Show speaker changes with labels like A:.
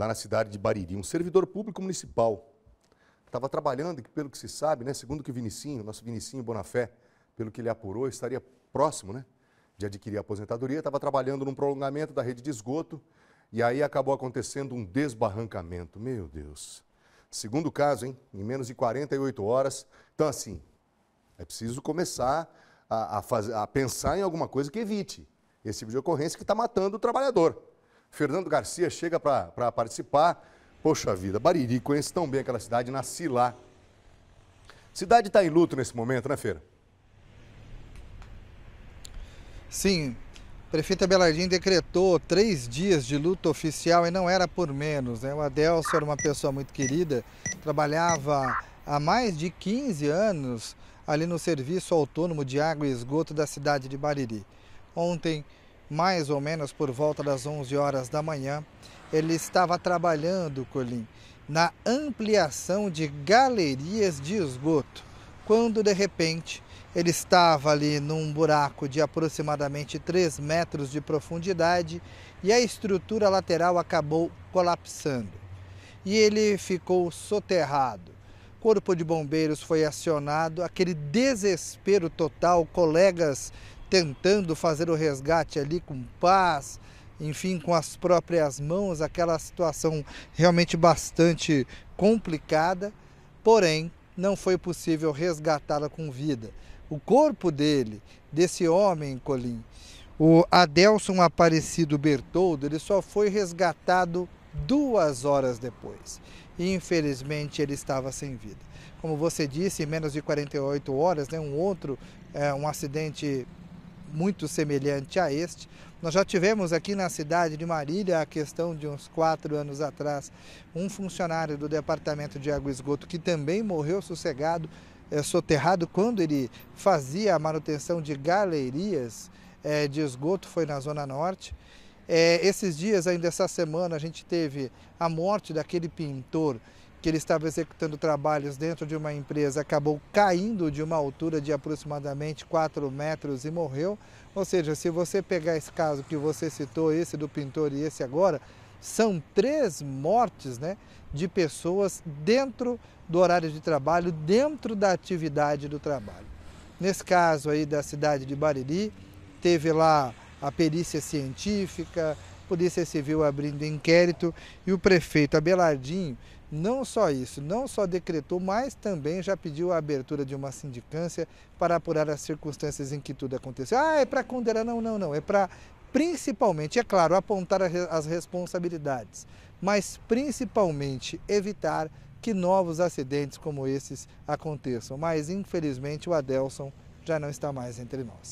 A: lá na cidade de Bariri, um servidor público municipal. Estava trabalhando, que pelo que se sabe, né, segundo que o Vinicinho, nosso Vinicinho Bonafé, pelo que ele apurou, estaria próximo né, de adquirir a aposentadoria, estava trabalhando num prolongamento da rede de esgoto e aí acabou acontecendo um desbarrancamento. Meu Deus. Segundo caso, hein? Em menos de 48 horas. Então, assim, é preciso começar a, a, fazer, a pensar em alguma coisa que evite esse tipo de ocorrência que está matando o trabalhador. Fernando Garcia chega para participar. Poxa vida, Bariri, conheço tão bem aquela cidade, nasci lá. Cidade está em luto nesse momento, né, Feira?
B: Sim, prefeita Belardim decretou três dias de luto oficial e não era por menos. Né? O Adelson era uma pessoa muito querida, trabalhava há mais de 15 anos ali no Serviço Autônomo de Água e Esgoto da cidade de Bariri. Ontem, mais ou menos por volta das 11 horas da manhã, ele estava trabalhando, Colim, na ampliação de galerias de esgoto, quando de repente ele estava ali num buraco de aproximadamente 3 metros de profundidade e a estrutura lateral acabou colapsando. E ele ficou soterrado. Corpo de Bombeiros foi acionado, aquele desespero total, colegas tentando fazer o resgate ali com paz, enfim, com as próprias mãos, aquela situação realmente bastante complicada, porém não foi possível resgatá-la com vida. O corpo dele, desse homem, Colim, o Adelson Aparecido Bertoldo, ele só foi resgatado duas horas depois. infelizmente ele estava sem vida. Como você disse, em menos de 48 horas, né, um outro, é, um acidente muito semelhante a este. Nós já tivemos aqui na cidade de Marília, a questão de uns quatro anos atrás, um funcionário do Departamento de Água e Esgoto que também morreu sossegado, é, soterrado, quando ele fazia a manutenção de galerias é, de esgoto, foi na Zona Norte. É, esses dias, ainda essa semana, a gente teve a morte daquele pintor que ele estava executando trabalhos dentro de uma empresa, acabou caindo de uma altura de aproximadamente 4 metros e morreu. Ou seja, se você pegar esse caso que você citou, esse do pintor e esse agora, são três mortes né, de pessoas dentro do horário de trabalho, dentro da atividade do trabalho. Nesse caso aí da cidade de Bariri, teve lá a perícia científica, Polícia Civil abrindo inquérito e o prefeito Abelardinho, não só isso, não só decretou, mas também já pediu a abertura de uma sindicância para apurar as circunstâncias em que tudo aconteceu. Ah, é para condenar? Não, não, não. É para principalmente, é claro, apontar as responsabilidades, mas principalmente evitar que novos acidentes como esses aconteçam. Mas infelizmente o Adelson já não está mais entre nós.